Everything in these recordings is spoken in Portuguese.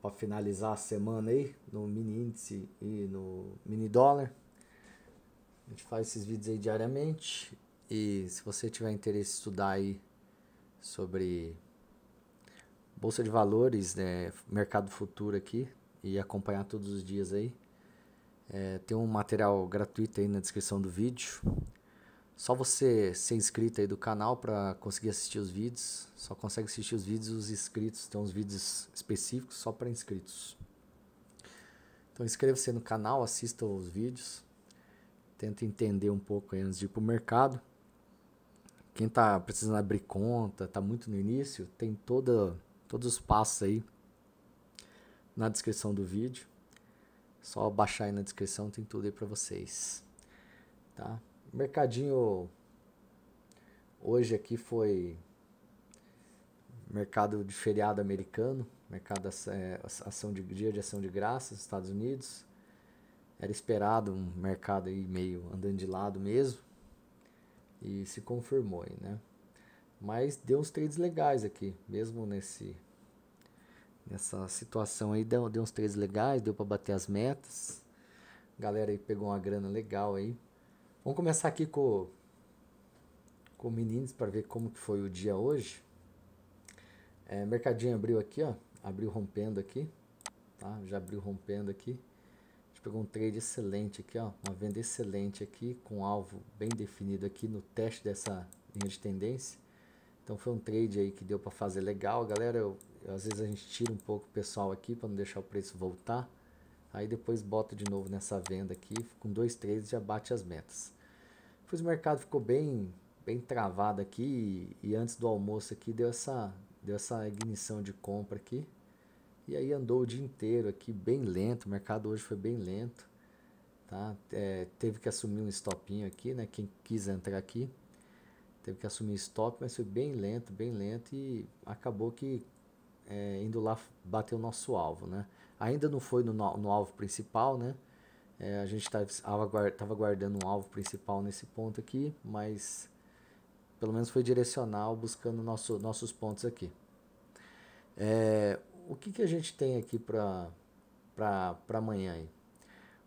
para finalizar a semana aí no mini índice e no mini dólar. A gente faz esses vídeos aí diariamente e se você tiver interesse em estudar aí sobre bolsa de valores, né, mercado futuro aqui e acompanhar todos os dias aí, é, tem um material gratuito aí na descrição do vídeo. Só você ser inscrito aí do canal para conseguir assistir os vídeos. Só consegue assistir os vídeos os inscritos. Tem uns vídeos específicos só para inscritos. Então inscreva-se no canal, assista os vídeos. Tenta entender um pouco antes de ir para o mercado. Quem está precisando abrir conta, está muito no início, tem toda, todos os passos aí na descrição do vídeo. Só baixar aí na descrição, tem tudo aí para vocês. Tá? mercadinho hoje aqui foi mercado de feriado americano, mercado é, ação de dia de ação de graças, Estados Unidos. Era esperado um mercado aí meio andando de lado mesmo. E se confirmou aí, né? Mas deu uns trades legais aqui, mesmo nesse nessa situação aí, deu, deu uns trades legais, deu para bater as metas. A galera aí pegou uma grana legal aí. Vamos começar aqui com, com o meninos para ver como que foi o dia hoje. É, mercadinho abriu aqui, ó. Abriu rompendo aqui. Tá? Já abriu rompendo aqui. A gente pegou um trade excelente aqui, ó. Uma venda excelente aqui, com alvo bem definido aqui no teste dessa linha de tendência. Então foi um trade aí que deu para fazer legal. Galera, eu, eu, às vezes a gente tira um pouco o pessoal aqui para não deixar o preço voltar. Aí depois bota de novo nessa venda aqui. Com dois trades já bate as metas. Fiz o mercado, ficou bem bem travado aqui e, antes do almoço aqui deu essa deu essa ignição de compra aqui. E aí andou o dia inteiro aqui bem lento, o mercado hoje foi bem lento, tá? É, teve que assumir um stopinho aqui, né? Quem quis entrar aqui teve que assumir stop, mas foi bem lento, bem lento e acabou que é, indo lá bater o nosso alvo, né? Ainda não foi no, no alvo principal, né? É, a gente estava tá guardando um alvo principal nesse ponto aqui, mas pelo menos foi direcional buscando nosso, nossos pontos aqui. É, o que, que a gente tem aqui para amanhã? Aí?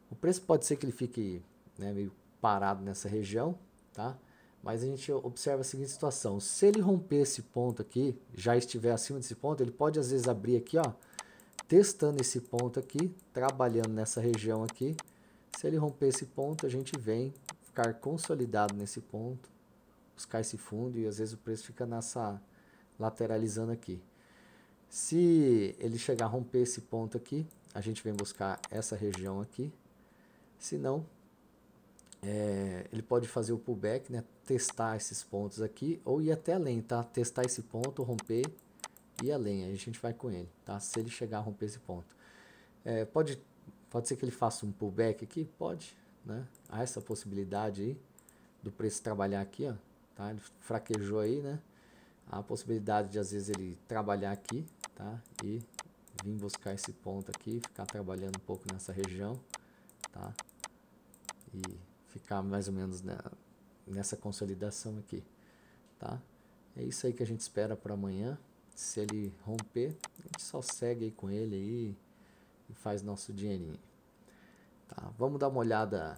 O preço pode ser que ele fique né, meio parado nessa região, tá? mas a gente observa a seguinte situação. Se ele romper esse ponto aqui, já estiver acima desse ponto, ele pode às vezes abrir aqui, ó, testando esse ponto aqui, trabalhando nessa região aqui, se ele romper esse ponto, a gente vem ficar consolidado nesse ponto, buscar esse fundo e às vezes o preço fica nessa lateralizando aqui. Se ele chegar a romper esse ponto aqui, a gente vem buscar essa região aqui. Se não, é, ele pode fazer o pullback, né, testar esses pontos aqui, ou ir até além, tá? Testar esse ponto, romper e além, aí a gente vai com ele, tá? Se ele chegar a romper esse ponto. É, pode Pode ser que ele faça um pullback aqui? Pode, né? Há essa possibilidade aí do preço trabalhar aqui, ó. Tá? Ele fraquejou aí, né? Há a possibilidade de, às vezes, ele trabalhar aqui, tá? E vir buscar esse ponto aqui, ficar trabalhando um pouco nessa região, tá? E ficar mais ou menos nessa consolidação aqui, tá? É isso aí que a gente espera para amanhã. Se ele romper, a gente só segue aí com ele aí, e faz nosso dinheirinho. Tá, vamos dar uma olhada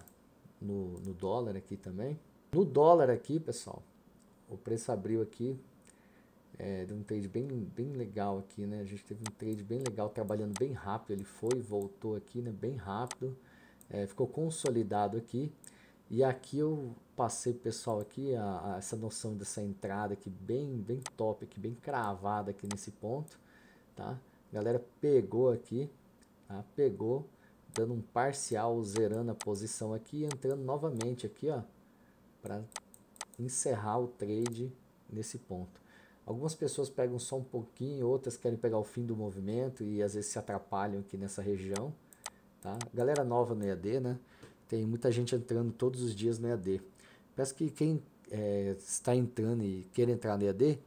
no, no dólar aqui também. No dólar aqui, pessoal, o preço abriu aqui, é, deu um trade bem, bem legal aqui, né? A gente teve um trade bem legal, trabalhando bem rápido, ele foi, voltou aqui, né? Bem rápido, é, ficou consolidado aqui. E aqui eu passei pessoal aqui a, a, essa noção dessa entrada aqui bem, bem top, aqui bem cravada aqui nesse ponto, tá? A galera pegou aqui, ah, pegou, dando um parcial, zerando a posição aqui e entrando novamente aqui, ó, para encerrar o trade nesse ponto. Algumas pessoas pegam só um pouquinho, outras querem pegar o fim do movimento e às vezes se atrapalham aqui nessa região, tá? Galera nova no EAD, né? Tem muita gente entrando todos os dias no EAD. Peço que quem é, está entrando e quer entrar no EAD,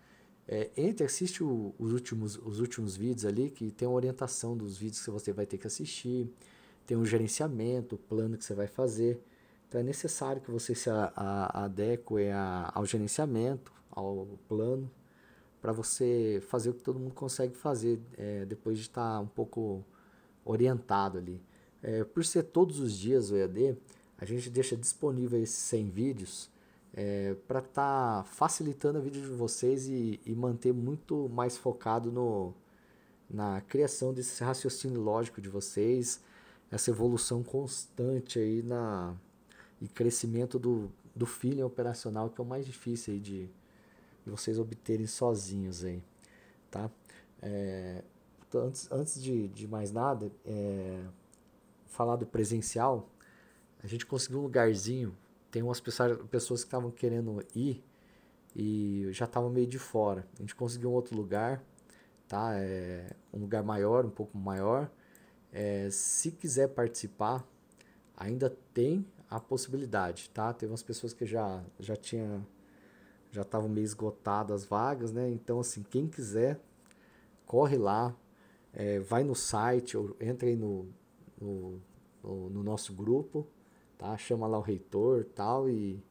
é, entre, assiste o, os, últimos, os últimos vídeos ali, que tem uma orientação dos vídeos que você vai ter que assistir, tem um gerenciamento, o plano que você vai fazer. Então é necessário que você se a, a, adeque a, ao gerenciamento, ao plano, para você fazer o que todo mundo consegue fazer é, depois de estar tá um pouco orientado ali. É, por ser todos os dias o EAD, a gente deixa disponível esses 100 vídeos é, para estar tá facilitando a vida de vocês e, e manter muito mais focado no, na criação desse raciocínio lógico de vocês, essa evolução constante aí na, e crescimento do, do feeling operacional, que é o mais difícil aí de, de vocês obterem sozinhos aí, tá? É, então, antes, antes de, de mais nada, é, falar do presencial, a gente conseguiu um lugarzinho tem umas pessoas que estavam querendo ir e já estavam meio de fora. A gente conseguiu um outro lugar, tá? É um lugar maior, um pouco maior. É, se quiser participar, ainda tem a possibilidade, tá? Teve umas pessoas que já já tinha já estavam meio esgotadas as vagas, né? Então assim, quem quiser corre lá, é, vai no site ou entra aí no, no, no nosso grupo tá? Chama lá o reitor tal e,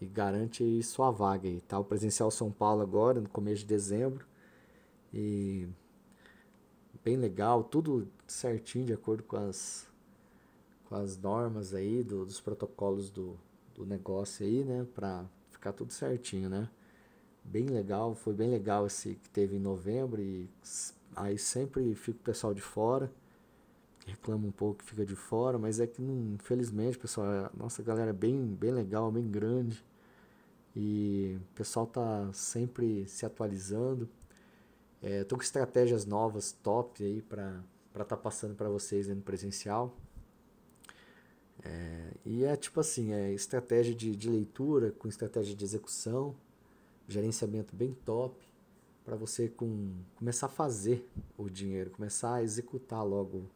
e garante sua vaga aí, tá? O presencial São Paulo agora, no começo de dezembro. E bem legal, tudo certinho de acordo com as, com as normas aí, do, dos protocolos do, do negócio aí, né? Pra ficar tudo certinho, né? Bem legal, foi bem legal esse que teve em novembro e aí sempre fica o pessoal de fora reclama um pouco, que fica de fora, mas é que, infelizmente, pessoal, é, a nossa galera é bem, bem legal, bem grande. E o pessoal tá sempre se atualizando. É, tô com estratégias novas, top aí, para estar tá passando para vocês no presencial. É, e é tipo assim, é estratégia de, de leitura com estratégia de execução, gerenciamento bem top para você com, começar a fazer o dinheiro, começar a executar logo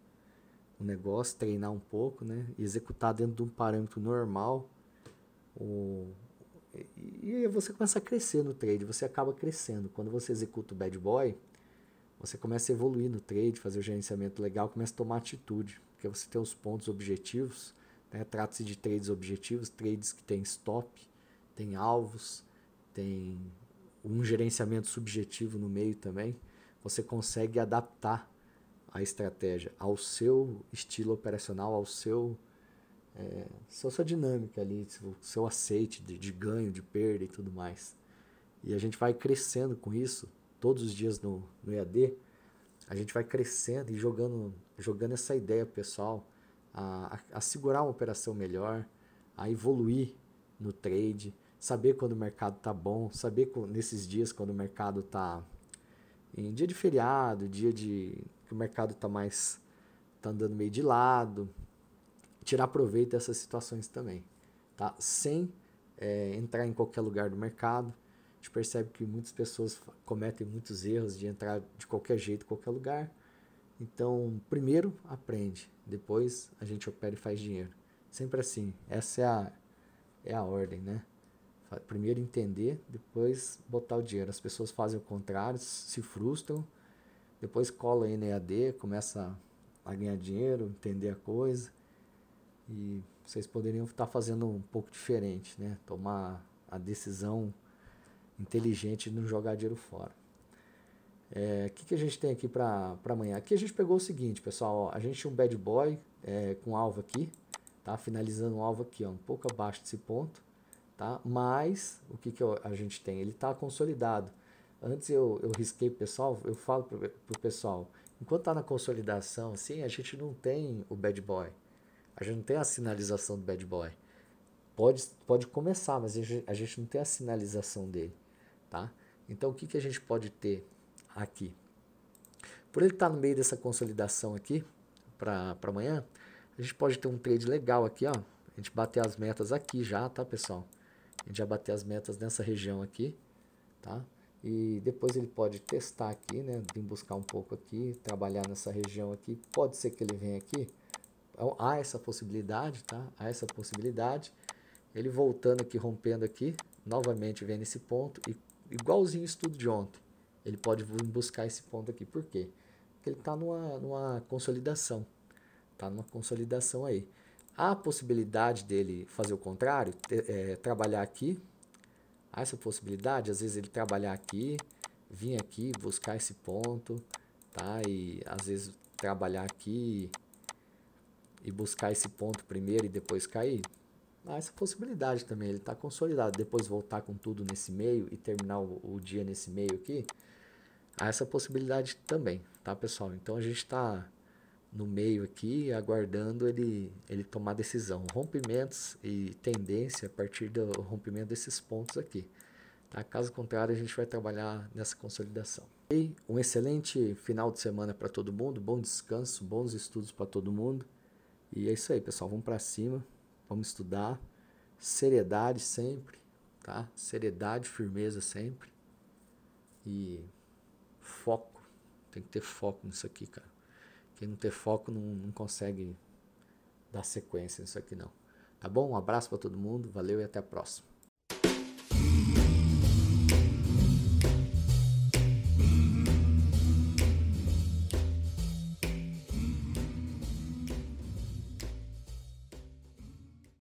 o negócio, treinar um pouco, né? Executar dentro de um parâmetro normal. O... E aí você começa a crescer no trade, você acaba crescendo. Quando você executa o bad boy, você começa a evoluir no trade, fazer o gerenciamento legal, começa a tomar atitude, porque você tem os pontos objetivos, né? Trata-se de trades objetivos, trades que tem stop, tem alvos, tem um gerenciamento subjetivo no meio também. Você consegue adaptar a estratégia ao seu estilo operacional, ao seu é, sua, sua dinâmica ali, seu, seu aceite de, de, ganho, de perda e tudo mais. E a gente vai crescendo com isso todos os dias no, no EAD. A gente vai crescendo e jogando, jogando essa ideia pessoal a, a, a segurar uma operação melhor, a evoluir no trade, saber quando o mercado tá bom, saber nesses dias quando o mercado tá em dia de feriado, dia de que o mercado está mais tá andando meio de lado. Tirar proveito dessas situações também, tá? Sem é, entrar em qualquer lugar do mercado. A gente percebe que muitas pessoas cometem muitos erros de entrar de qualquer jeito, qualquer lugar. Então, primeiro aprende, depois a gente opera e faz dinheiro. Sempre assim. Essa é a, é a ordem, né? Primeiro entender, depois botar o dinheiro. As pessoas fazem o contrário, se frustram depois cola aí na começa a ganhar dinheiro, entender a coisa. E vocês poderiam estar fazendo um pouco diferente, né? Tomar a decisão inteligente de não jogar dinheiro fora. É, o é, que, que a gente tem aqui para amanhã? Aqui a gente pegou o seguinte, pessoal. Ó, a gente tinha um bad boy é, com alvo aqui, tá? Finalizando o alvo aqui, ó, um pouco abaixo desse ponto, tá? Mas o que, que a gente tem? Ele está consolidado. Antes eu, eu risquei o pessoal, eu falo pro, pro pessoal, enquanto tá na consolidação, assim, a gente não tem o bad boy. A gente não tem a sinalização do bad boy. Pode, pode começar, mas a gente, a gente não tem a sinalização dele, tá? Então o que, que a gente pode ter aqui? Por ele estar tá no meio dessa consolidação aqui, para amanhã, a gente pode ter um trade legal aqui, ó. A gente bater as metas aqui já, tá, pessoal? A gente já bater as metas nessa região aqui, tá? e depois ele pode testar aqui, né? Vim buscar um pouco aqui, trabalhar nessa região aqui. Pode ser que ele venha aqui. Então, há essa possibilidade, tá? Há essa possibilidade. Ele voltando aqui, rompendo aqui, novamente vem nesse ponto, e igualzinho o estudo de ontem. Ele pode vir buscar esse ponto aqui. Por quê? Porque ele está numa, numa consolidação. Está numa consolidação aí. Há a possibilidade dele fazer o contrário, ter, é, eh, trabalhar aqui, Há essa possibilidade, às vezes ele trabalhar aqui, vir aqui buscar esse ponto, tá? E às vezes trabalhar aqui e buscar esse ponto primeiro e depois cair. Há essa possibilidade também, ele está consolidado. Depois voltar com tudo nesse meio e terminar o, o dia nesse meio aqui. Há essa possibilidade também, tá pessoal? Então a gente está no meio aqui, aguardando ele, ele tomar decisão. Rompimentos e tendência a partir do rompimento desses pontos aqui. Tá? Caso contrário, a gente vai trabalhar nessa consolidação. E um excelente final de semana para todo mundo, bom descanso, bons estudos para todo mundo. E é isso aí, pessoal. Vamos para cima, vamos estudar. Seriedade sempre, tá? Seriedade, firmeza sempre. E foco. Tem que ter foco nisso aqui, cara. Quem não ter foco não, não consegue dar sequência nisso aqui não. Tá bom? Um abraço para todo mundo, valeu e até a próxima.